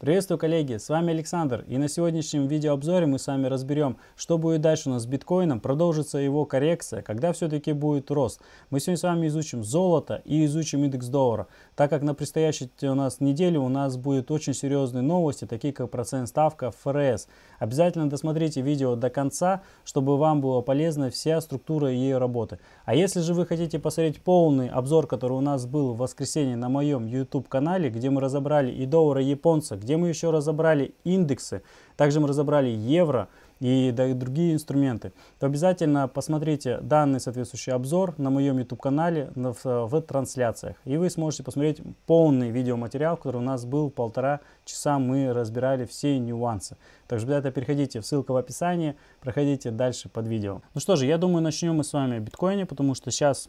Приветствую, коллеги! С вами Александр, и на сегодняшнем видеообзоре мы с вами разберем, что будет дальше у нас с биткоином, продолжится его коррекция, когда все-таки будет рост. Мы сегодня с вами изучим золото и изучим индекс доллара, так как на предстоящей у нас неделе у нас будут очень серьезные новости, такие как процент ставка ФРС. Обязательно досмотрите видео до конца, чтобы вам была полезна вся структура ее работы. А если же вы хотите посмотреть полный обзор, который у нас был в воскресенье на моем YouTube канале, где мы разобрали и доллара японца, где где мы еще разобрали индексы, также мы разобрали евро и другие инструменты, то обязательно посмотрите данный соответствующий обзор на моем YouTube-канале в, в трансляциях. И вы сможете посмотреть полный видеоматериал, который у нас был полтора часа, мы разбирали все нюансы. Также обязательно переходите, ссылка в описании, проходите дальше под видео. Ну что же, я думаю, начнем мы с вами биткоине, потому что сейчас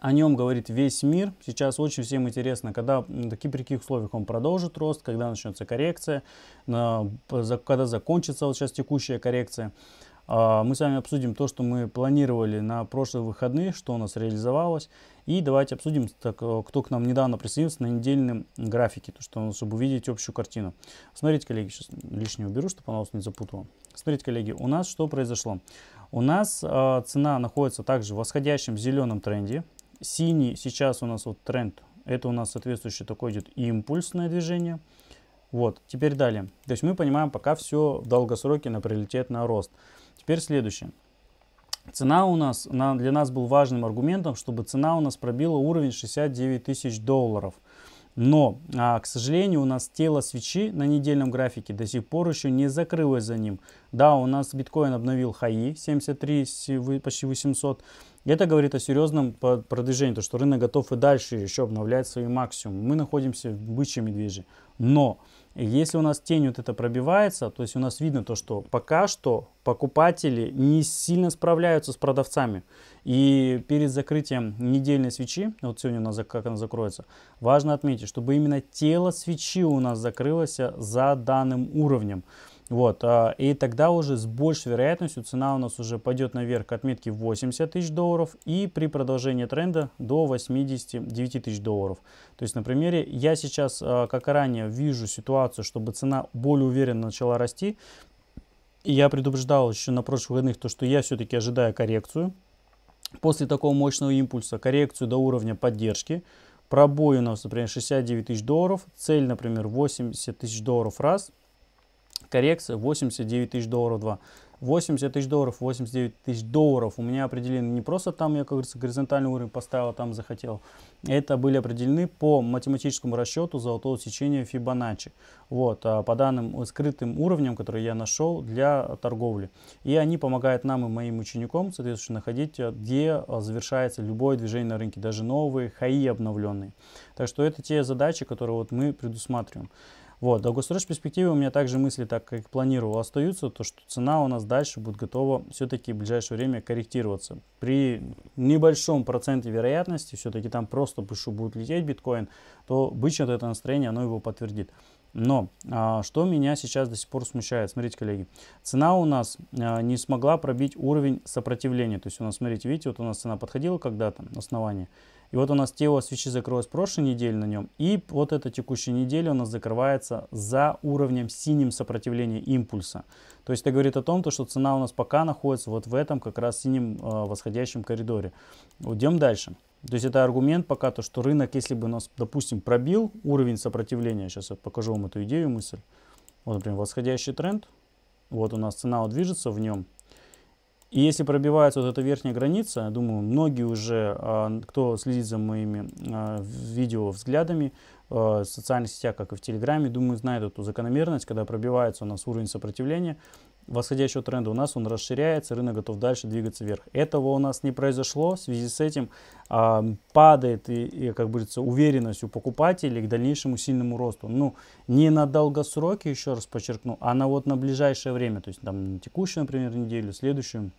о нем говорит весь мир. Сейчас очень всем интересно, когда, таки, при каких условиях он продолжит рост, когда начнется коррекция, когда закончится вот сейчас текущая коррекция. А, мы с вами обсудим то, что мы планировали на прошлые выходные, что у нас реализовалось. И давайте обсудим, э, кто к нам недавно присоединился на недельном графике, то, что, чтобы увидеть общую картину. Смотрите, коллеги, сейчас лишнее уберу, чтобы она вас не запутала. Смотрите, коллеги, у нас что произошло? У нас а, цена находится также в восходящем зеленом тренде синий сейчас у нас вот тренд. Это у нас соответствующий такой идет импульсное движение. Вот, теперь далее. То есть мы понимаем, пока все в долгосроке на приоритет на рост. Теперь следующее. Цена у нас, для нас был важным аргументом, чтобы цена у нас пробила уровень 69 тысяч долларов. Но, а, к сожалению, у нас тело свечи на недельном графике до сих пор еще не закрылось за ним. Да, у нас биткоин обновил хаи 73, почти 800. Это говорит о серьезном продвижении, то что рынок готов и дальше еще обновлять свои максимумы. Мы находимся в бычьем медвеже. Но и если у нас тень вот это пробивается, то есть у нас видно то, что пока что покупатели не сильно справляются с продавцами. И перед закрытием недельной свечи, вот сегодня у нас как она закроется, важно отметить, чтобы именно тело свечи у нас закрылось за данным уровнем. Вот, а, и тогда уже с большей вероятностью цена у нас уже пойдет наверх к отметке 80 тысяч долларов и при продолжении тренда до 89 тысяч долларов. То есть на примере я сейчас, а, как и ранее, вижу ситуацию, чтобы цена более уверенно начала расти. И я предупреждал еще на прошлых выходных то, что я все-таки ожидаю коррекцию. После такого мощного импульса коррекцию до уровня поддержки пробой у нас, например, 69 тысяч долларов, цель, например, 80 тысяч долларов раз, коррекция 89 тысяч долларов 2. 80 тысяч долларов, 89 тысяч долларов у меня определены не просто там, я, как говорится, горизонтальный уровень поставил, а там захотел. Это были определены по математическому расчету золотого сечения Фибоначчи. Вот, а, по данным э, скрытым уровням, которые я нашел для торговли. И они помогают нам и моим ученикам, соответственно, находить, э, где э, завершается любое движение на рынке, даже новые хаи обновленные. Так что это те задачи, которые вот мы предусматриваем. Вот, в долгосрочной перспективе у меня также мысли, так как планировал, остаются, то что цена у нас дальше будет готова все-таки в ближайшее время корректироваться. При небольшом проценте вероятности, все-таки там просто пышу будет лететь биткоин, то обычно это настроение, оно его подтвердит. Но а, что меня сейчас до сих пор смущает, смотрите, коллеги, цена у нас а, не смогла пробить уровень сопротивления. То есть у нас, смотрите, видите, вот у нас цена подходила когда-то, основание, и вот у нас тело свечи закрылось прошлой неделе на нем. И вот эта текущая неделя у нас закрывается за уровнем синим сопротивления импульса. То есть это говорит о том, то, что цена у нас пока находится вот в этом как раз синем э, восходящем коридоре. Идем дальше. То есть это аргумент пока то, что рынок, если бы у нас, допустим, пробил уровень сопротивления, сейчас я покажу вам эту идею, мысль. Вот, например, восходящий тренд. Вот у нас цена вот движется в нем, и если пробивается вот эта верхняя граница, я думаю, многие уже, а, кто следит за моими а, видео взглядами а, в социальных сетях, как и в Телеграме, думаю, знают эту закономерность, когда пробивается у нас уровень сопротивления, восходящего тренда у нас он расширяется, рынок готов дальше двигаться вверх. Этого у нас не произошло, в связи с этим падает и, и, как говорится, уверенность у покупателей к дальнейшему сильному росту. Ну, не на долгосроке, еще раз подчеркну, а на вот на ближайшее время, то есть там на текущую, например, неделю, следующую.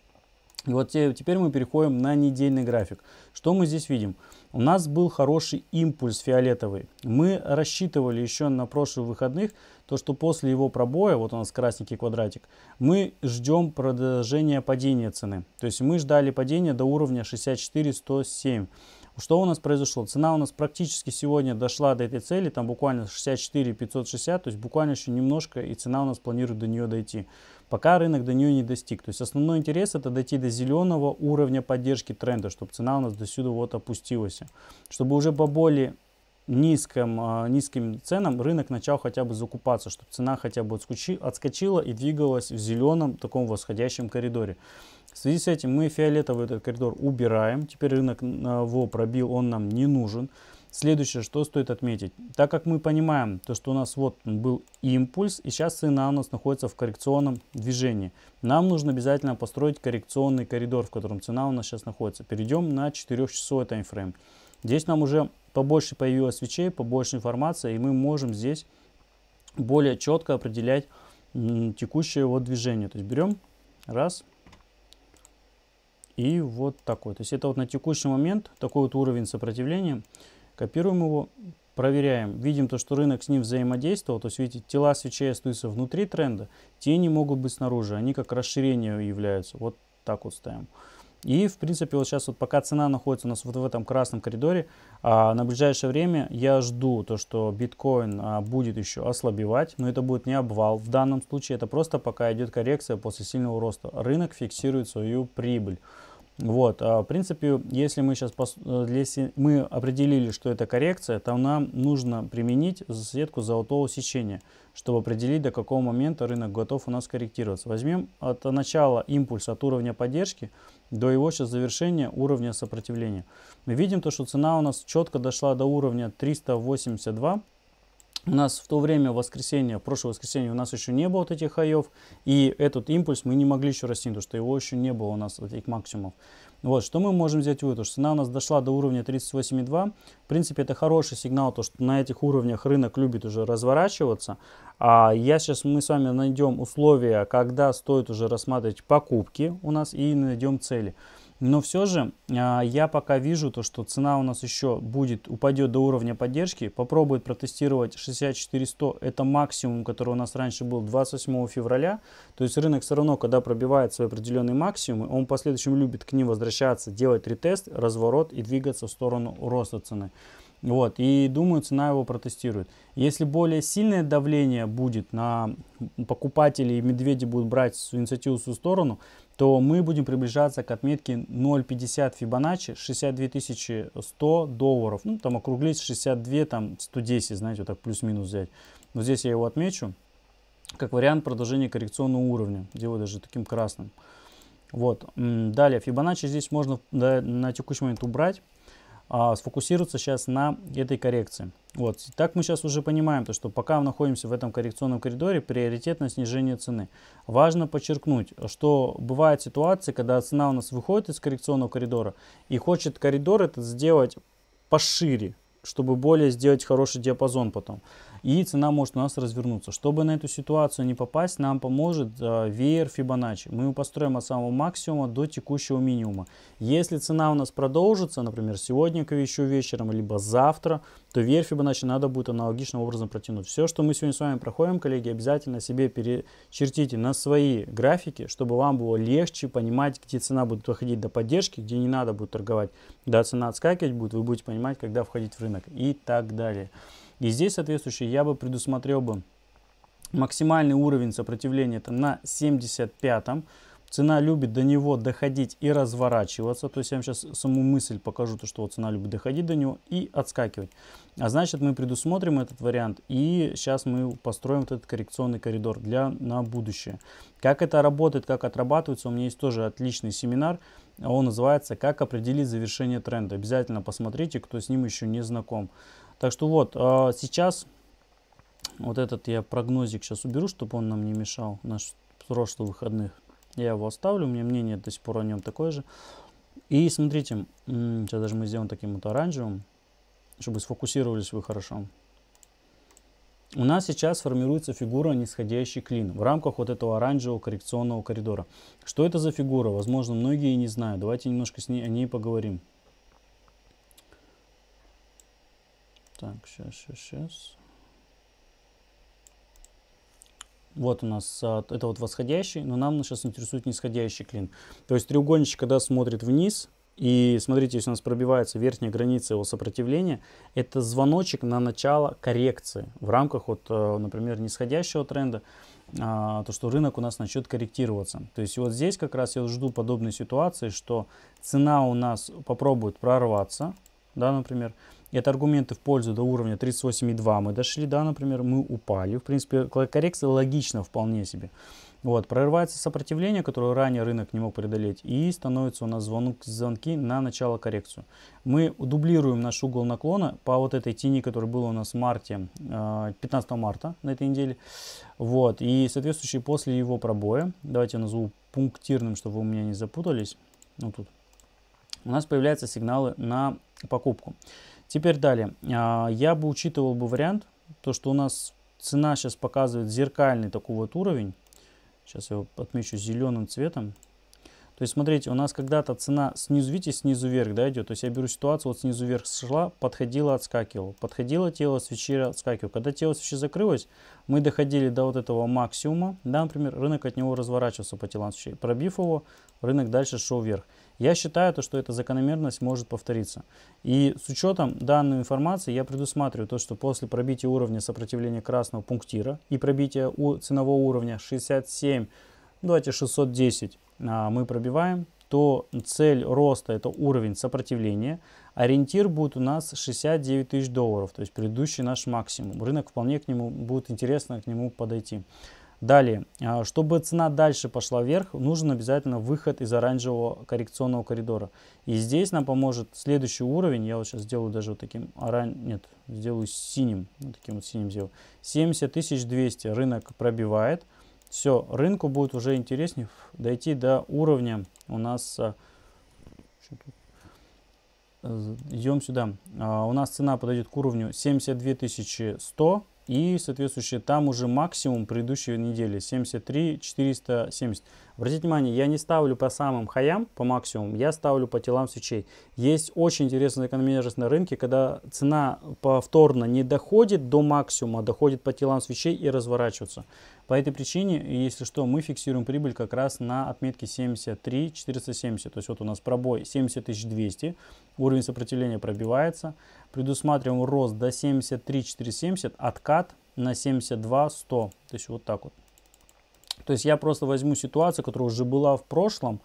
И вот теперь мы переходим на недельный график. Что мы здесь видим? У нас был хороший импульс фиолетовый. Мы рассчитывали еще на прошлых выходных, то что после его пробоя, вот у нас красненький квадратик, мы ждем продолжения падения цены. То есть мы ждали падения до уровня 64-107. Что у нас произошло? Цена у нас практически сегодня дошла до этой цели, там буквально 64 560, то есть буквально еще немножко, и цена у нас планирует до нее дойти пока рынок до нее не достиг. То есть основной интерес это дойти до зеленого уровня поддержки тренда, чтобы цена у нас до сюда вот опустилась. Чтобы уже по более низким, а, низким ценам рынок начал хотя бы закупаться, чтобы цена хотя бы отскочила и двигалась в зеленом таком восходящем коридоре. В связи с этим мы фиолетовый этот коридор убираем. Теперь рынок а, его пробил, он нам не нужен. Следующее, что стоит отметить. Так как мы понимаем, то, что у нас вот был импульс, и сейчас цена у нас находится в коррекционном движении. Нам нужно обязательно построить коррекционный коридор, в котором цена у нас сейчас находится. Перейдем на 4-часовой таймфрейм. Здесь нам уже побольше появилось свечей, побольше информации, и мы можем здесь более четко определять текущее его движение. То есть берем раз и вот такой. То есть это вот на текущий момент такой вот уровень сопротивления – Копируем его, проверяем. Видим то, что рынок с ним взаимодействовал. То есть, видите, тела свечей остаются внутри тренда, тени могут быть снаружи. Они как расширение являются. Вот так вот ставим. И, в принципе, вот сейчас вот пока цена находится у нас вот в этом красном коридоре, а, на ближайшее время я жду то, что биткоин а, будет еще ослабевать, но это будет не обвал. В данном случае это просто пока идет коррекция после сильного роста. Рынок фиксирует свою прибыль. Вот, а, в принципе, если мы сейчас э, если мы определили, что это коррекция, то нам нужно применить засветку золотого сечения, чтобы определить, до какого момента рынок готов у нас корректироваться. Возьмем от начала импульс от уровня поддержки до его сейчас завершения уровня сопротивления. Мы видим то, что цена у нас четко дошла до уровня 382 у нас в то время, воскресенье, прошлое воскресенье, у нас еще не было вот этих хаев, и этот импульс мы не могли еще расти, потому что его еще не было у нас, вот этих максимумов. Вот, что мы можем взять вывод, что цена у нас дошла до уровня 38,2. В принципе, это хороший сигнал, то, что на этих уровнях рынок любит уже разворачиваться. А я сейчас, мы с вами найдем условия, когда стоит уже рассматривать покупки у нас и найдем цели. Но все же а, я пока вижу то, что цена у нас еще будет, упадет до уровня поддержки. Попробует протестировать 64100. Это максимум, который у нас раньше был 28 февраля. То есть рынок все равно, когда пробивает свои определенные максимумы, он в последующем любит к ним возвращаться, делать ретест, разворот и двигаться в сторону роста цены. Вот, и думаю, цена его протестирует. Если более сильное давление будет на покупателей, и медведи будут брать инициативу в свою сторону, то мы будем приближаться к отметке 0.50 Fibonacci 62 100 долларов. Ну, там округлить 62, там 110, знаете, вот так плюс-минус взять. Но здесь я его отмечу как вариант продолжения коррекционного уровня. Делаю даже таким красным. Вот. Далее, Fibonacci здесь можно на текущий момент убрать а, сфокусироваться сейчас на этой коррекции. Вот. Так мы сейчас уже понимаем, то, что пока мы находимся в этом коррекционном коридоре, приоритет на снижение цены. Важно подчеркнуть, что бывают ситуации, когда цена у нас выходит из коррекционного коридора и хочет коридор этот сделать пошире, чтобы более сделать хороший диапазон потом и цена может у нас развернуться. Чтобы на эту ситуацию не попасть, нам поможет э, веер Fibonacci. Мы его построим от самого максимума до текущего минимума. Если цена у нас продолжится, например, сегодня к еще вечером, либо завтра, то веер Fibonacci надо будет аналогичным образом протянуть. Все, что мы сегодня с вами проходим, коллеги, обязательно себе перечертите на свои графики, чтобы вам было легче понимать, где цена будет выходить до поддержки, где не надо будет торговать, да, цена отскакивать будет, вы будете понимать, когда входить в рынок и так далее. И здесь, соответствующий, я бы предусмотрел бы максимальный уровень сопротивления там, на 75-м. Цена любит до него доходить и разворачиваться. То есть я вам сейчас саму мысль покажу, то, что вот цена любит доходить до него и отскакивать. А значит мы предусмотрим этот вариант и сейчас мы построим вот этот коррекционный коридор для, на будущее. Как это работает, как отрабатывается, у меня есть тоже отличный семинар. Он называется «Как определить завершение тренда». Обязательно посмотрите, кто с ним еще не знаком. Так что вот, а, сейчас вот этот я прогнозик сейчас уберу, чтобы он нам не мешал. Наш прошлых выходных. Я его оставлю, у меня мнение до сих пор о нем такое же. И смотрите, сейчас даже мы сделаем таким вот оранжевым, чтобы сфокусировались вы хорошо. У нас сейчас формируется фигура нисходящий клин в рамках вот этого оранжевого коррекционного коридора. Что это за фигура? Возможно, многие не знают. Давайте немножко с ней, о ней поговорим. Так, сейчас, сейчас, сейчас. Вот у нас, а, это вот восходящий, но нам сейчас интересует нисходящий клин. То есть треугольничек, когда смотрит вниз, и смотрите, если у нас пробивается верхняя граница его сопротивления, это звоночек на начало коррекции в рамках, вот, э, например, нисходящего тренда, а, то, что рынок у нас начнет корректироваться. То есть вот здесь как раз я жду подобной ситуации, что цена у нас попробует прорваться, да, например, это аргументы в пользу до уровня 38,2 мы дошли, да, например, мы упали. В принципе, коррекция логична вполне себе. Вот, прорывается сопротивление, которое ранее рынок не мог преодолеть, и становится у нас звонок, звонки на начало коррекцию. Мы дублируем наш угол наклона по вот этой тени, которая была у нас в марте, 15 а, марта на этой неделе. Вот, и соответствующий после его пробоя, давайте я назову пунктирным, чтобы вы у меня не запутались, ну тут, у нас появляются сигналы на покупку. Теперь далее. А, я бы учитывал бы вариант, то что у нас цена сейчас показывает зеркальный такой вот уровень. Сейчас я его отмечу зеленым цветом. То есть, смотрите, у нас когда-то цена снизу, видите, снизу вверх да, идет. То есть я беру ситуацию, вот снизу вверх шла, подходила, отскакивала. Подходила тело свечи, отскакивала. Когда тело свечи закрылось, мы доходили до вот этого максимума. Да, например, рынок от него разворачивался по телам свечи. Пробив его, рынок дальше шел вверх. Я считаю, то, что эта закономерность может повториться. И с учетом данной информации я предусматриваю то, что после пробития уровня сопротивления красного пунктира и пробития у ценового уровня 67, давайте 610 а, мы пробиваем, то цель роста это уровень сопротивления. Ориентир будет у нас 69 тысяч долларов, то есть предыдущий наш максимум. Рынок вполне к нему будет интересно к нему подойти. Далее, а, чтобы цена дальше пошла вверх, нужен обязательно выход из оранжевого коррекционного коридора. И здесь нам поможет следующий уровень. Я вот сейчас сделаю даже вот таким оран... нет, сделаю синим, вот таким вот синим сделаю. 70200 рынок пробивает. Все, рынку будет уже интереснее дойти до уровня у нас... А, э, Идем сюда. А, у нас цена подойдет к уровню 72100 и соответствующий там уже максимум предыдущей недели 73 470 обратите внимание я не ставлю по самым хаям по максимуму я ставлю по телам свечей есть очень интересный закономерность на рынке когда цена повторно не доходит до максимума а доходит по телам свечей и разворачивается по этой причине, если что, мы фиксируем прибыль как раз на отметке 73 470. То есть вот у нас пробой 70 200, уровень сопротивления пробивается. Предусматриваем рост до 73 470, откат на 72 100. То есть вот так вот. То есть я просто возьму ситуацию, которая уже была в прошлом,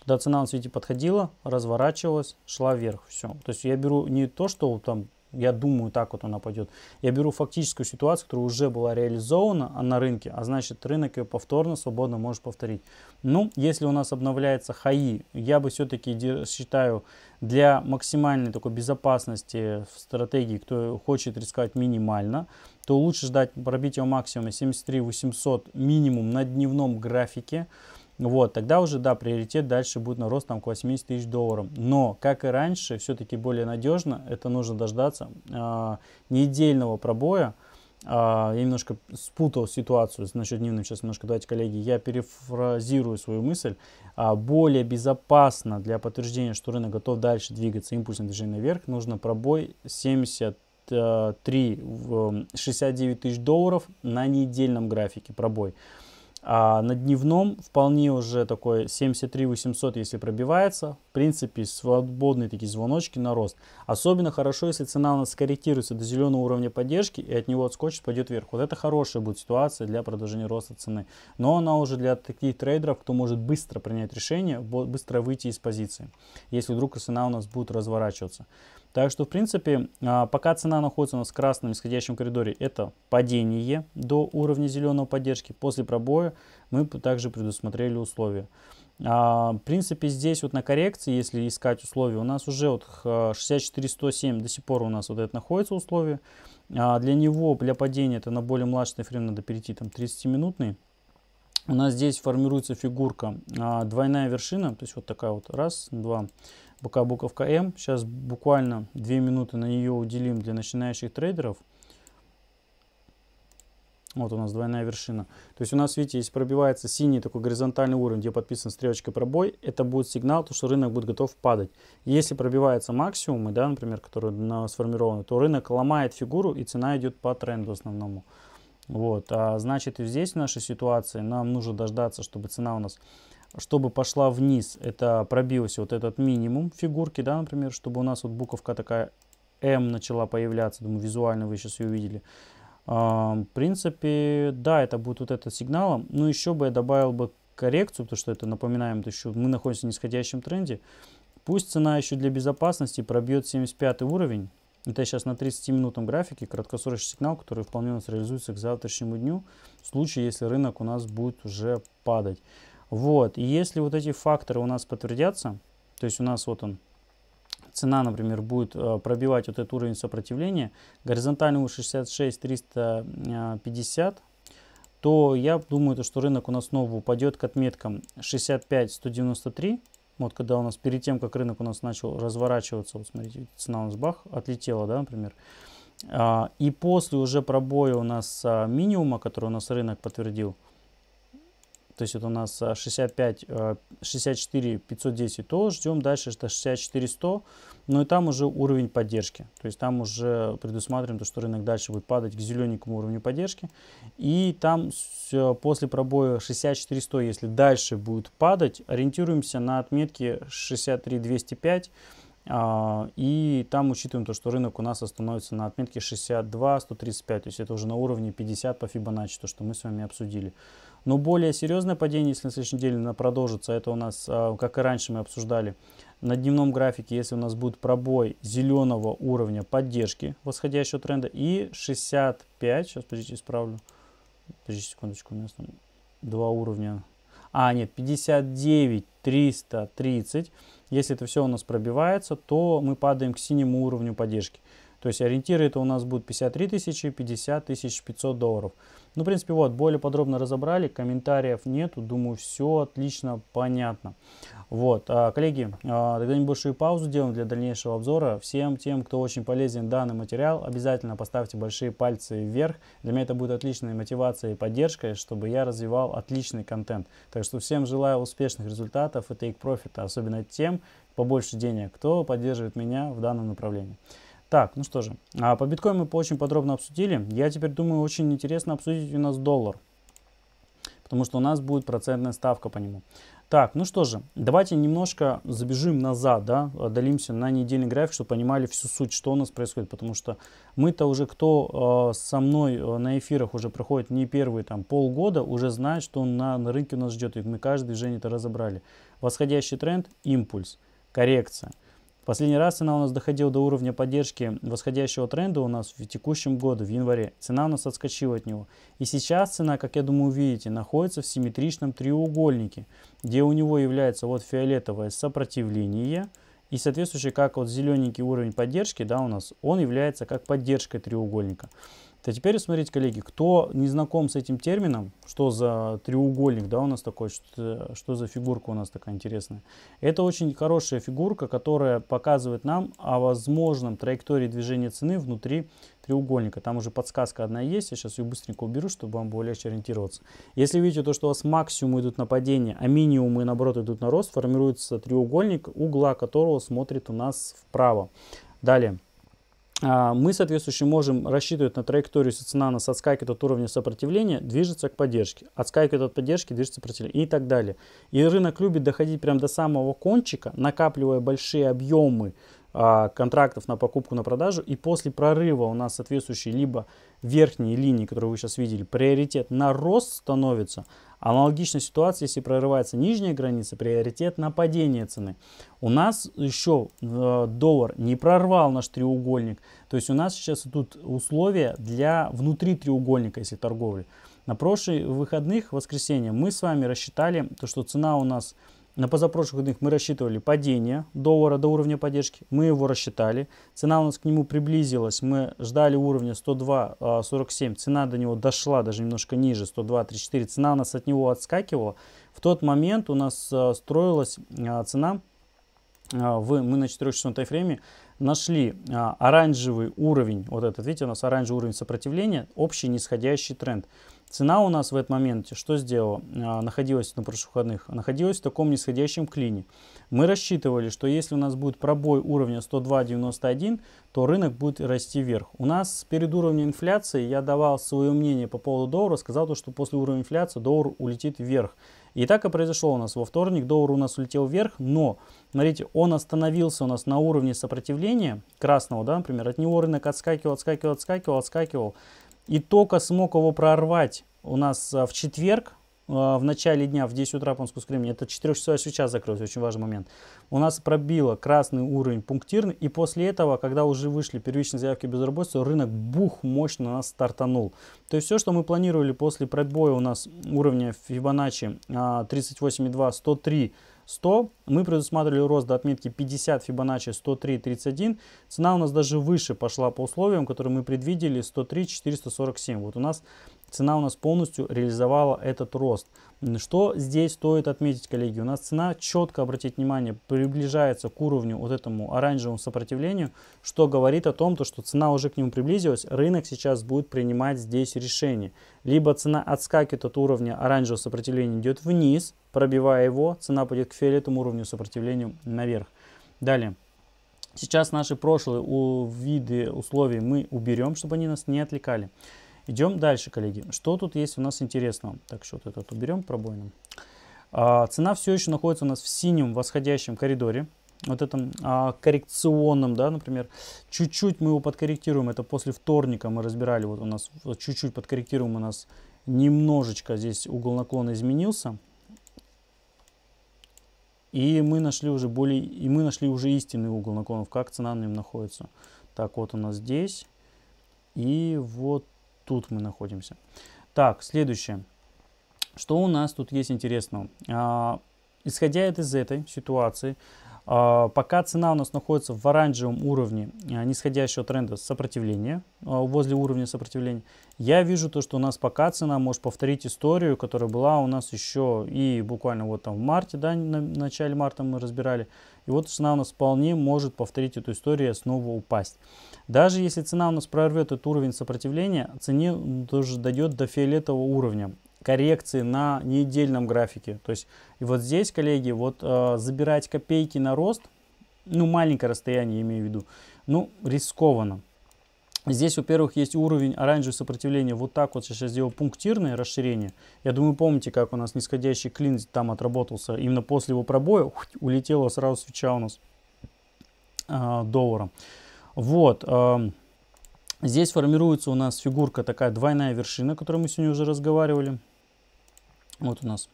когда цена на свете подходила, разворачивалась, шла вверх. Все. То есть я беру не то, что там я думаю, так вот она пойдет. Я беру фактическую ситуацию, которая уже была реализована а, на рынке, а значит рынок ее повторно, свободно может повторить. Ну, если у нас обновляется хаи, я бы все-таки считаю для максимальной такой безопасности в стратегии, кто хочет рисковать минимально, то лучше ждать пробития максимума 73 800 минимум на дневном графике. Вот, тогда уже, да, приоритет дальше будет на рост там, к 80 тысяч долларов. Но, как и раньше, все-таки более надежно, это нужно дождаться э, недельного пробоя. Э, я немножко спутал ситуацию насчет дневным сейчас немножко. Давайте, коллеги, я перефразирую свою мысль. Э, более безопасно для подтверждения, что рынок готов дальше двигаться импульсным движением наверх, нужно пробой 70 3 69 тысяч долларов на недельном графике пробой. А на дневном вполне уже такой 73 800, если пробивается, в принципе, свободные такие звоночки на рост. Особенно хорошо, если цена у нас скорректируется до зеленого уровня поддержки и от него отскочит, пойдет вверх. Вот это хорошая будет ситуация для продолжения роста цены. Но она уже для таких трейдеров, кто может быстро принять решение, быстро выйти из позиции, если вдруг цена у нас будет разворачиваться. Так что, в принципе, а, пока цена находится у нас в красном нисходящем коридоре, это падение до уровня зеленого поддержки. После пробоя мы также предусмотрели условия. А, в принципе, здесь вот на коррекции, если искать условия, у нас уже вот 64107 до сих пор у нас вот это находится условие. А, для него, для падения, это на более младший фрейм надо перейти, там 30-минутный. У нас здесь формируется фигурка двойная вершина, то есть вот такая вот, раз, два, БК буковка М. Сейчас буквально 2 минуты на нее уделим для начинающих трейдеров. Вот у нас двойная вершина. То есть у нас, видите, если пробивается синий такой горизонтальный уровень, где подписан стрелочка пробой, это будет сигнал, то, что рынок будет готов падать. Если пробивается максимумы, да, например, которые сформированы, то рынок ломает фигуру и цена идет по тренду основному. Вот, а значит и здесь в нашей ситуации нам нужно дождаться, чтобы цена у нас чтобы пошла вниз, это пробился вот этот минимум фигурки, да, например, чтобы у нас вот буковка такая М начала появляться, думаю, визуально вы сейчас ее увидели. А, в принципе, да, это будет вот этот сигналом, но еще бы я добавил бы коррекцию, потому что это, напоминаем, то еще мы находимся в нисходящем тренде. Пусть цена еще для безопасности пробьет 75 уровень, это сейчас на 30-минутном графике краткосрочный сигнал, который вполне у нас реализуется к завтрашнему дню, в случае, если рынок у нас будет уже падать. Вот, и если вот эти факторы у нас подтвердятся, то есть у нас вот он, цена, например, будет э, пробивать вот этот уровень сопротивления, горизонтальный 66 350, э, то я думаю, то, что рынок у нас снова упадет к отметкам 65 193, вот когда у нас перед тем, как рынок у нас начал разворачиваться, вот смотрите, цена у нас бах, отлетела, да, например. А, и после уже пробоя у нас а, минимума, который у нас рынок подтвердил, то есть это у нас 65, 64 510, то ждем дальше, это 64 100, но и там уже уровень поддержки. То есть там уже предусматриваем то, что рынок дальше будет падать к зелененькому уровню поддержки. И там э, после пробоя 64 100, если дальше будет падать, ориентируемся на отметки 63 205. А, и там учитываем то, что рынок у нас остановится на отметке 62-135, то есть это уже на уровне 50 по Fibonacci, то, что мы с вами обсудили. Но более серьезное падение, если на следующей неделе оно продолжится, это у нас, а, как и раньше мы обсуждали, на дневном графике, если у нас будет пробой зеленого уровня поддержки восходящего тренда и 65, сейчас, подождите, исправлю, подождите секундочку, у нас там два уровня, а нет, 59 330, если это все у нас пробивается, то мы падаем к синему уровню поддержки. То есть ориентиры это у нас будут 53 тысячи, 50 тысяч 500 долларов. Ну, в принципе, вот, более подробно разобрали, комментариев нету, думаю, все отлично, понятно. Вот, а, коллеги, а, тогда небольшую паузу делаем для дальнейшего обзора. Всем тем, кто очень полезен данный материал, обязательно поставьте большие пальцы вверх. Для меня это будет отличной мотивацией и поддержкой, чтобы я развивал отличный контент. Так что всем желаю успешных результатов и take profit, особенно тем, побольше денег, кто поддерживает меня в данном направлении. Так, ну что же, а по биткоину мы очень подробно обсудили. Я теперь думаю, очень интересно обсудить у нас доллар. Потому что у нас будет процентная ставка по нему. Так, ну что же, давайте немножко забежим назад, да, отдалимся на недельный график, чтобы понимали всю суть, что у нас происходит, потому что мы-то уже, кто э, со мной э, на эфирах уже проходит не первые там полгода, уже знает, что на, на рынке нас ждет, и мы каждый движение это разобрали. Восходящий тренд, импульс, коррекция – последний раз цена у нас доходила до уровня поддержки восходящего тренда у нас в текущем году, в январе. Цена у нас отскочила от него. И сейчас цена, как я думаю, увидите, находится в симметричном треугольнике, где у него является вот фиолетовое сопротивление и соответствующий как вот зелененький уровень поддержки, да, у нас, он является как поддержкой треугольника. То теперь смотрите, коллеги, кто не знаком с этим термином, что за треугольник, да, у нас такой, что, что за фигурка у нас такая интересная. Это очень хорошая фигурка, которая показывает нам о возможном траектории движения цены внутри треугольника. Там уже подсказка одна есть, я сейчас ее быстренько уберу, чтобы вам было легче ориентироваться. Если видите то, что у вас максимум идут на падение, а минимумы, наоборот, идут на рост, формируется треугольник, угла которого смотрит у нас вправо. Далее. А, мы, соответствующе, можем рассчитывать на траекторию, соответственно, нас отскакивает от уровня сопротивления, движется к поддержке, отскакивает от поддержки, движется к сопротивлению и так далее. И рынок любит доходить прям до самого кончика, накапливая большие объемы а, контрактов на покупку, на продажу, и после прорыва у нас соответствующие либо верхние линии, которые вы сейчас видели, приоритет на рост становится, Аналогичная ситуация, если прорывается нижняя граница, приоритет на цены. У нас еще э, доллар не прорвал наш треугольник. То есть у нас сейчас идут условия для внутри треугольника, если торговли. На прошлых выходных, воскресенье, мы с вами рассчитали, то, что цена у нас на позапрошлых годах мы рассчитывали падение доллара до уровня поддержки. Мы его рассчитали. Цена у нас к нему приблизилась. Мы ждали уровня 102.47. А, цена до него дошла даже немножко ниже, 102.34. Цена у нас от него отскакивала. В тот момент у нас а, строилась а, цена мы на 4-часовом тайфрейме нашли оранжевый уровень, вот этот, видите, у нас оранжевый уровень сопротивления, общий нисходящий тренд. Цена у нас в этот момент что сделала? А, находилась на прошлых выходных, находилась в таком нисходящем клине. Мы рассчитывали, что если у нас будет пробой уровня 102.91, то рынок будет расти вверх. У нас перед уровнем инфляции я давал свое мнение по поводу доллара, сказал то, что после уровня инфляции доллар улетит вверх. И так и произошло у нас во вторник. Доллар у нас улетел вверх, но, смотрите, он остановился у нас на уровне сопротивления красного, да, например. От него рынок отскакивал, отскакивал, отскакивал, отскакивал. И только смог его прорвать у нас э, в четверг, э, в начале дня, в 10 утра по московскому времени, это 4 часовая свеча закрылась, очень важный момент, у нас пробило красный уровень пунктирный, и после этого, когда уже вышли первичные заявки безработицы, рынок бух мощно нас стартанул. То есть все, что мы планировали после пробоя у нас уровня Fibonacci 38,2, а, 103, 100. Мы предусматривали рост до отметки 50 Fibonacci 103.31. Цена у нас даже выше пошла по условиям, которые мы предвидели 103 Вот у нас цена у нас полностью реализовала этот рост. Что здесь стоит отметить, коллеги? У нас цена, четко обратить внимание, приближается к уровню вот этому оранжевому сопротивлению, что говорит о том, то, что цена уже к нему приблизилась, рынок сейчас будет принимать здесь решение. Либо цена отскакивает от уровня оранжевого сопротивления, идет вниз, пробивая его, цена пойдет к фиолетовому уровню сопротивлению наверх. Далее. Сейчас наши прошлые виды условий мы уберем, чтобы они нас не отвлекали. Идем дальше, коллеги. Что тут есть у нас интересного? Так, что-то этот уберем пробойным. А, цена все еще находится у нас в синем восходящем коридоре. Вот этом а, коррекционном, да, например. Чуть-чуть мы его подкорректируем. Это после вторника мы разбирали. Вот у нас чуть-чуть вот подкорректируем. У нас немножечко здесь угол наклона изменился. И мы нашли уже более, и мы нашли уже истинный угол наклонов, как цена на нем находится. Так, вот у нас здесь. И вот тут мы находимся. Так, следующее. Что у нас тут есть интересного? А, исходя из этой ситуации, а, пока цена у нас находится в оранжевом уровне а, нисходящего тренда сопротивления, а, возле уровня сопротивления, я вижу то, что у нас пока цена может повторить историю, которая была у нас еще и буквально вот там в марте, да, на начале марта мы разбирали. И вот цена у нас вполне может повторить эту историю и снова упасть. Даже если цена у нас прорвет этот уровень сопротивления, цене тоже дойдет до фиолетового уровня коррекции на недельном графике. То есть и вот здесь, коллеги, вот э, забирать копейки на рост, ну маленькое расстояние имею в виду, ну рискованно. Здесь, во-первых, есть уровень оранжевого сопротивления. Вот так вот сейчас сделал пунктирное расширение. Я думаю, помните, как у нас нисходящий клин там отработался. Именно после его пробоя ух, улетела сразу свеча у нас э, долларом. Вот. Э, здесь формируется у нас фигурка такая двойная вершина, о которой мы сегодня уже разговаривали. Вот у нас.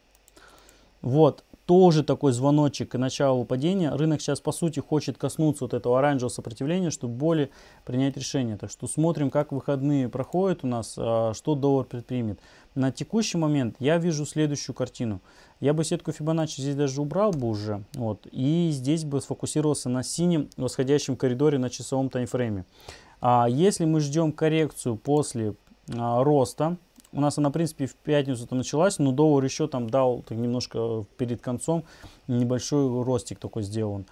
Вот, тоже такой звоночек к началу падения. Рынок сейчас, по сути, хочет коснуться вот этого оранжевого сопротивления, чтобы более принять решение. Так что смотрим, как выходные проходят у нас, а, что доллар предпримет. На текущий момент я вижу следующую картину. Я бы сетку Fibonacci здесь даже убрал бы уже. Вот, и здесь бы сфокусировался на синем восходящем коридоре на часовом таймфрейме. А если мы ждем коррекцию после а, роста, у нас она, в принципе, в пятницу там началась, но доллар еще там дал так, немножко перед концом небольшой ростик такой сделан.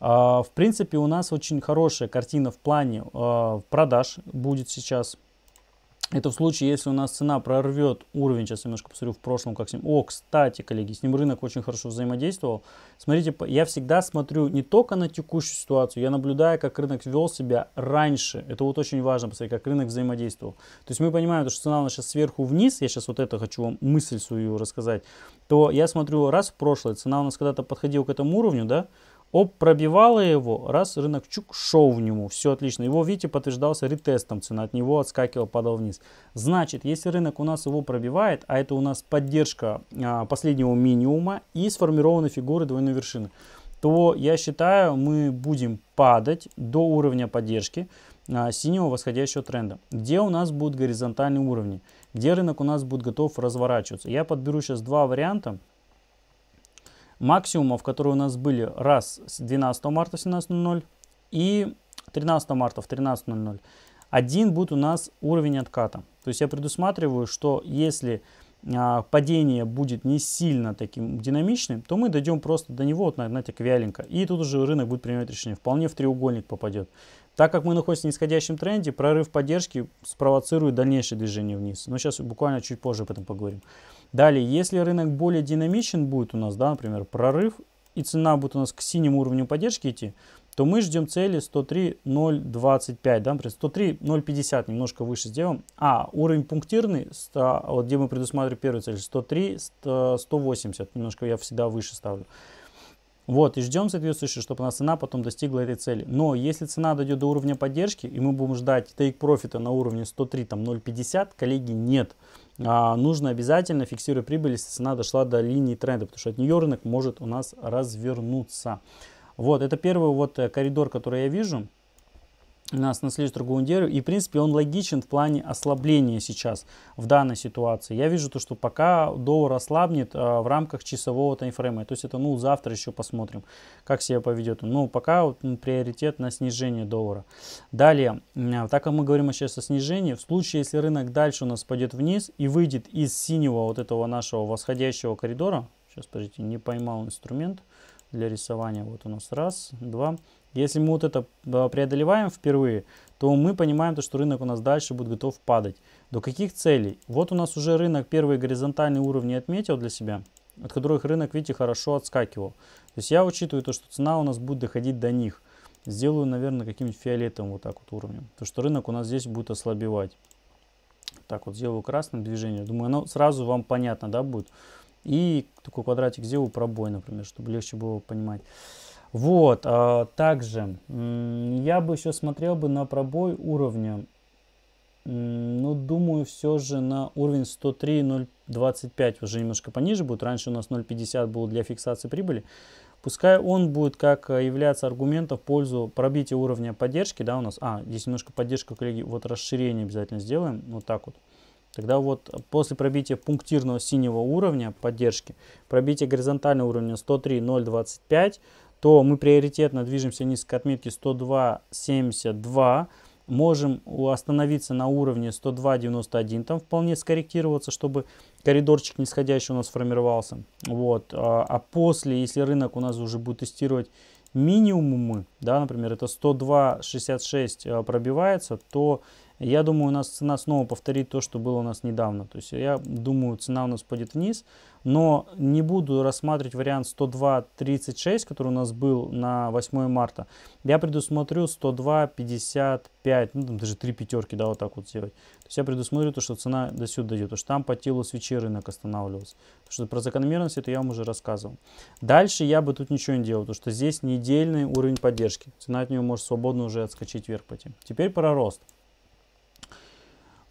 А, в принципе, у нас очень хорошая картина в плане а, продаж будет сейчас. Это в случае, если у нас цена прорвет уровень, сейчас я немножко посмотрю в прошлом, как с ним. О, кстати, коллеги, с ним рынок очень хорошо взаимодействовал. Смотрите, я всегда смотрю не только на текущую ситуацию, я наблюдаю, как рынок вел себя раньше. Это вот очень важно, посмотреть, как рынок взаимодействовал. То есть мы понимаем, что цена у нас сейчас сверху вниз, я сейчас вот это хочу вам мысль свою рассказать, то я смотрю раз в прошлое, цена у нас когда-то подходила к этому уровню, да, Оп пробивала его, раз рынок чук шел в нему, все отлично. Его, видите, подтверждался ретестом, цена от него отскакивала, падал вниз. Значит, если рынок у нас его пробивает, а это у нас поддержка а, последнего минимума и сформированы фигуры двойной вершины, то я считаю, мы будем падать до уровня поддержки а, синего восходящего тренда, где у нас будут горизонтальные уровни, где рынок у нас будет готов разворачиваться. Я подберу сейчас два варианта максимумов, которые у нас были раз с 12 марта в 17.00 и 13 марта в 13.00. Один будет у нас уровень отката. То есть я предусматриваю, что если а, падение будет не сильно таким динамичным, то мы дойдем просто до него, вот, знаете, к вяленько. И тут уже рынок будет принимать решение. Вполне в треугольник попадет. Так как мы находимся в нисходящем тренде, прорыв поддержки спровоцирует дальнейшее движение вниз. Но сейчас буквально чуть позже об этом поговорим. Далее, если рынок более динамичен будет у нас, да, например, прорыв, и цена будет у нас к синему уровню поддержки идти, то мы ждем цели 103.025, да, например, 103.050, немножко выше сделаем. А, уровень пунктирный, 100, вот где мы предусматриваем первую цель, 103, 100, 180, немножко я всегда выше ставлю. Вот, и ждем соответствующего, чтобы у нас цена потом достигла этой цели. Но если цена дойдет до уровня поддержки, и мы будем ждать тейк профита на уровне 103.050, коллеги, нет. А, нужно обязательно, фиксируя прибыль, если цена дошла до линии тренда, потому что от нее рынок может у нас развернуться. Вот, это первый вот э, коридор, который я вижу нас наследует Рагундеру. И, в принципе, он логичен в плане ослабления сейчас в данной ситуации. Я вижу то, что пока доллар ослабнет э, в рамках часового таймфрейма. То есть это, ну, завтра еще посмотрим, как себя поведет. но ну, пока вот, ну, приоритет на снижение доллара. Далее, а, так как мы говорим сейчас о снижении, в случае, если рынок дальше у нас пойдет вниз и выйдет из синего вот этого нашего восходящего коридора, сейчас, подождите, не поймал инструмент для рисования. Вот у нас раз, два, если мы вот это а, преодолеваем впервые, то мы понимаем, то, что рынок у нас дальше будет готов падать. До каких целей? Вот у нас уже рынок первые горизонтальные уровни отметил для себя, от которых рынок, видите, хорошо отскакивал. То есть я учитываю то, что цена у нас будет доходить до них. Сделаю, наверное, каким-нибудь фиолетовым вот так вот уровнем. То, что рынок у нас здесь будет ослабевать. Так вот, сделаю красным движение. Думаю, оно сразу вам понятно, да, будет. И такой квадратик сделаю пробой, например, чтобы легче было понимать. Вот, а также я бы еще смотрел бы на пробой уровня. Ну, думаю, все же на уровень 103.025 уже немножко пониже будет. Раньше у нас 0.50 был для фиксации прибыли. Пускай он будет как э, являться аргументом в пользу пробития уровня поддержки, да, у нас. А, здесь немножко поддержка, коллеги, вот расширение обязательно сделаем, вот так вот. Тогда вот после пробития пунктирного синего уровня поддержки, пробитие горизонтального уровня 103.025, то мы приоритетно движемся низ к отметке 102.72. Можем остановиться на уровне 102.91, там вполне скорректироваться, чтобы коридорчик нисходящий у нас формировался. Вот. А, а после, если рынок у нас уже будет тестировать минимумы, да, например, это 102.66 а, пробивается, то я думаю, у нас цена снова повторит то, что было у нас недавно. То есть я думаю, цена у нас пойдет вниз, но не буду рассматривать вариант 102.36, который у нас был на 8 марта. Я предусмотрю 102.55, ну там даже три пятерки, да, вот так вот сделать. То есть я предусмотрю то, что цена до сюда дойдет, потому что там по телу свечи рынок останавливался. Потому что про закономерность это я вам уже рассказывал. Дальше я бы тут ничего не делал, потому что здесь недельный уровень поддержки. Цена от него может свободно уже отскочить вверх пойти. Теперь про рост.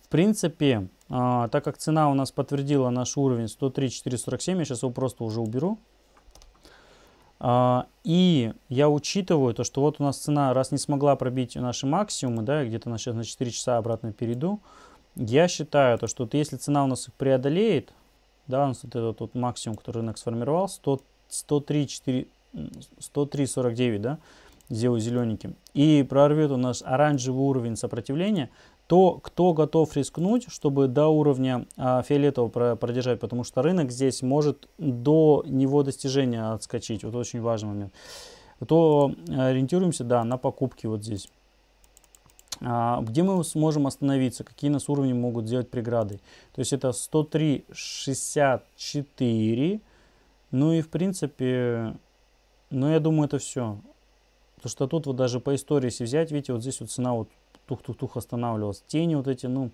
В принципе, а, так как цена у нас подтвердила наш уровень 103,447, я сейчас его просто уже уберу. А, и я учитываю то, что вот у нас цена, раз не смогла пробить наши максимумы, да, где-то на, сейчас на 4 часа обратно перейду, я считаю то, что вот если цена у нас их преодолеет, да, у нас вот этот вот максимум, который рынок сформировал, 100, 103,49, да, сделаю зелененьким, и прорвет у нас оранжевый уровень сопротивления, то кто готов рискнуть, чтобы до уровня а, фиолетового продержать, потому что рынок здесь может до него достижения отскочить, вот очень важный момент, а то а, ориентируемся, да, на покупки вот здесь. где мы сможем остановиться, какие нас уровни могут сделать преграды. То есть это 103,64, ну и в принципе, ну я думаю это все. Потому что тут вот даже по истории, если взять, видите, вот здесь вот цена вот тух-тух-тух останавливался. Тени вот эти, ну,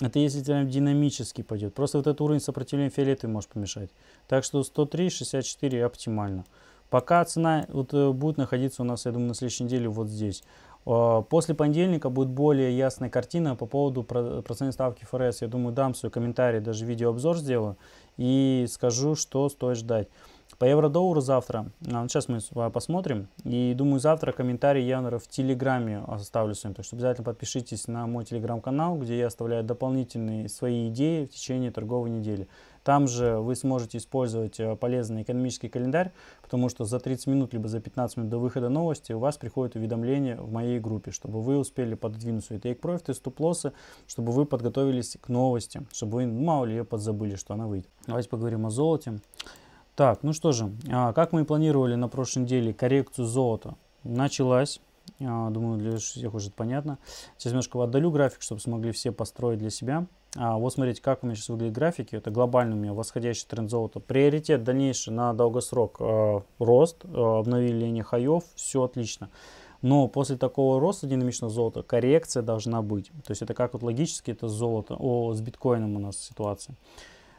это если прям динамически пойдет. Просто вот этот уровень сопротивления фиолетовый может помешать. Так что 103, 64 оптимально. Пока цена вот, э, будет находиться у нас, я думаю, на следующей неделе вот здесь. А, после понедельника будет более ясная картина по поводу процентной ставки ФРС. Я думаю, дам свой комментарий, даже видеообзор сделаю и скажу, что стоит ждать. По евро-доллару завтра, сейчас а, мы посмотрим, и думаю завтра комментарий я наверное, в Телеграме оставлю своим, то есть обязательно подпишитесь на мой Телеграм-канал, где я оставляю дополнительные свои идеи в течение торговой недели. Там же вы сможете использовать э, полезный экономический календарь, потому что за 30 минут, либо за 15 минут до выхода новости у вас приходит уведомление в моей группе, чтобы вы успели подвинуть свои тейк-профиты, стоп-лоссы, чтобы вы подготовились к новости, чтобы вы ну, мало ли ее подзабыли, что она выйдет. Давайте поговорим о золоте. Так, ну что же, а, как мы и планировали на прошлой неделе, коррекцию золота началась. А, думаю, для всех уже это понятно. Сейчас немножко отдалю график, чтобы смогли все построить для себя. А, вот смотрите, как у меня сейчас выглядят графики. Это глобальный у меня восходящий тренд золота. Приоритет дальнейший на долгосрок э, рост, э, обновили линии хаев, все отлично. Но после такого роста динамичного золота коррекция должна быть. То есть это как вот логически это с золото, о, с биткоином у нас ситуация.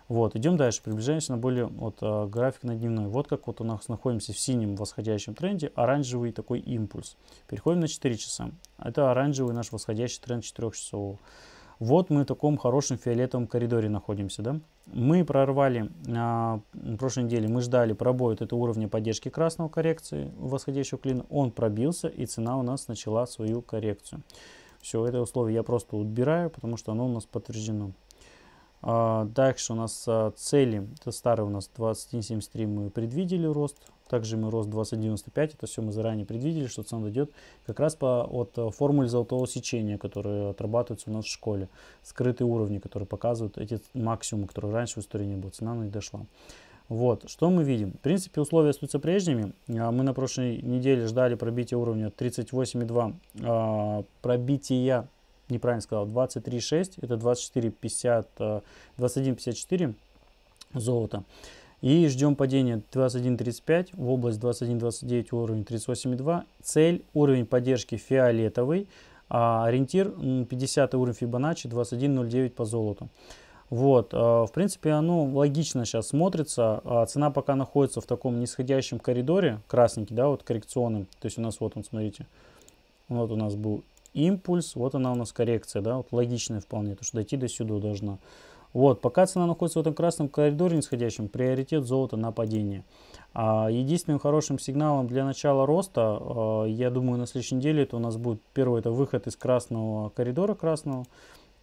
Вот, идем дальше, приближаемся на более вот, а, график на дневной. Вот как вот у нас находимся в синем восходящем тренде, оранжевый такой импульс. Переходим на 4 часа. Это оранжевый наш восходящий тренд 4 часов. Вот мы в таком хорошем фиолетовом коридоре находимся, да? Мы прорвали а, на прошлой неделе, мы ждали пробой вот этого уровня поддержки красного коррекции восходящего клина. Он пробился, и цена у нас начала свою коррекцию. Все, это условие я просто убираю, потому что оно у нас подтверждено. А, дальше у нас а, цели. Это старый у нас 21.73 мы предвидели рост. Также мы рост 20.95. Это все мы заранее предвидели, что цена дойдет как раз по, от э, формуле золотого сечения, которые отрабатываются у нас в школе. Скрытые уровни, которые показывают эти максимумы, которые раньше в истории не было. Цена на них дошла. Вот, что мы видим? В принципе, условия остаются прежними. А, мы на прошлой неделе ждали пробития уровня 38,2. Пробития неправильно сказал, 23,6, это 24,50, 21,54 золото. И ждем падения 21.35 в область 21.29 уровень 38.2. Цель уровень поддержки фиолетовый, а ориентир 50 уровень Фибоначчи 21.09 по золоту. Вот, э, в принципе, оно логично сейчас смотрится. А цена пока находится в таком нисходящем коридоре, красненький, да, вот коррекционным. То есть у нас вот он, смотрите, вот у нас был импульс, вот она у нас коррекция, да, вот логичная вполне, то что дойти до сюда должна. Вот, пока цена находится в этом красном коридоре нисходящем, приоритет золота на падение. А единственным хорошим сигналом для начала роста, а, я думаю, на следующей неделе это у нас будет первый это выход из красного коридора красного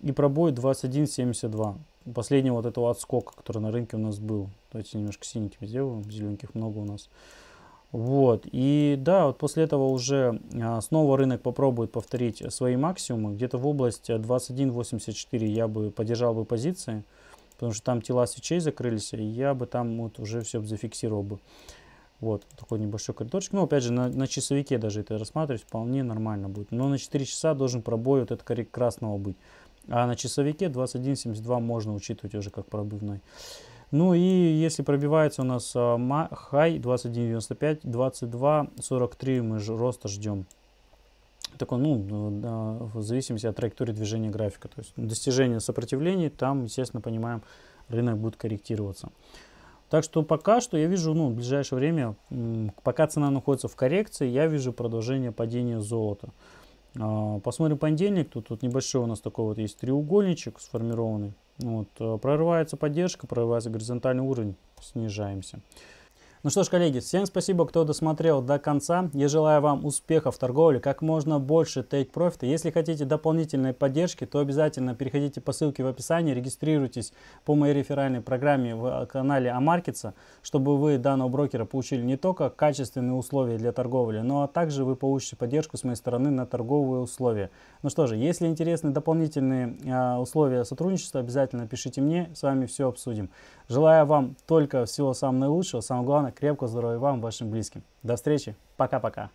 и пробой 21.72. Последнего вот этого отскока, который на рынке у нас был. Давайте немножко синеньким сделаем, зелененьких много у нас. Вот. И да, вот после этого уже а, снова рынок попробует повторить свои максимумы. Где-то в область 21.84 э, я бы поддержал бы позиции, потому что там тела свечей закрылись, и я бы там вот уже все зафиксировал бы. Вот, такой небольшой коридорчик. Ну, опять же, на, на часовике даже это рассматривать вполне нормально будет. Но на 4 часа должен пробой вот этот коррект красного быть. А на часовике 21.72 можно учитывать уже как пробивной. Ну и если пробивается у нас а, хай 21.95, 22.43 мы же роста ждем. Такой, ну, э, в зависимости от траектории движения графика. То есть достижение сопротивлений, там, естественно, понимаем, рынок будет корректироваться. Так что пока что я вижу, ну, в ближайшее время, пока цена находится в коррекции, я вижу продолжение падения золота. А, посмотрим понедельник, тут, тут небольшой у нас такой вот есть треугольничек сформированный. Вот, э, прорывается поддержка, прорывается горизонтальный уровень, снижаемся. Ну что ж, коллеги, всем спасибо, кто досмотрел до конца. Я желаю вам успехов в торговле, как можно больше take profit. Если хотите дополнительной поддержки, то обязательно переходите по ссылке в описании, регистрируйтесь по моей реферальной программе в канале Амаркетса, чтобы вы данного брокера получили не только качественные условия для торговли, но а также вы получите поддержку с моей стороны на торговые условия. Ну что же, если интересны дополнительные э, условия сотрудничества, обязательно пишите мне, с вами все обсудим. Желаю вам только всего самого наилучшего, самого главного. Крепкого здоровья вам, вашим близким. До встречи. Пока-пока.